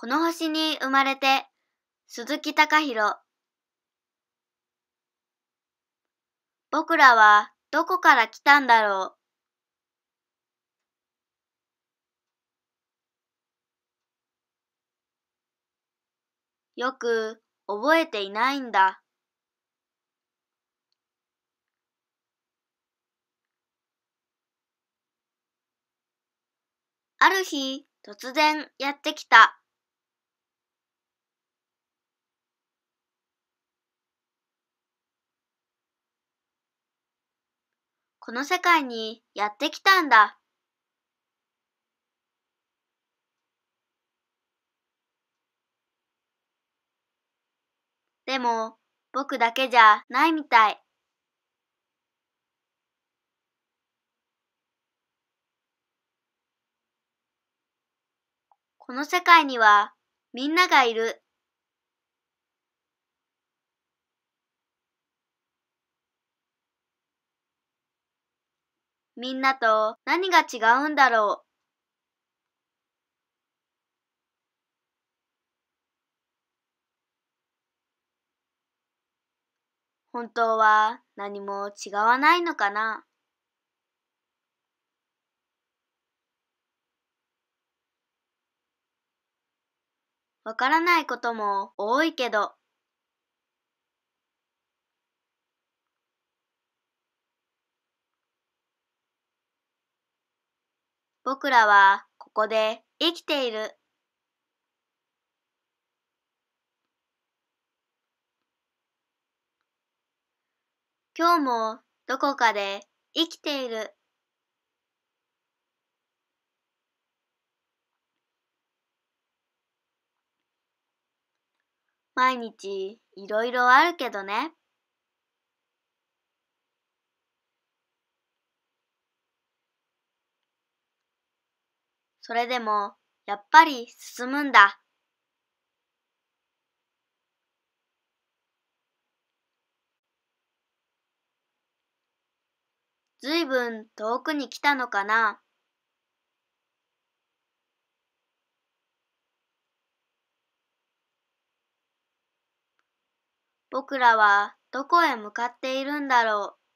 この星に生まれて、鈴木隆弘。僕らはどこから来たんだろう。よく覚えていないんだ。ある日、突然やってきた。この世界にやってきたんだ。でも、僕だけじゃないみたい。この世界にはみんながいる。みんなと何が違うんだろう本当は何も違わないのかなわからないことも多いけど僕らはここで生きている。今日もどこかで生きている。毎日いろいろあるけどね。それでも、やっぱり進むんだ。ずいぶん遠くに来たのかな。僕らはどこへ向かっているんだろう。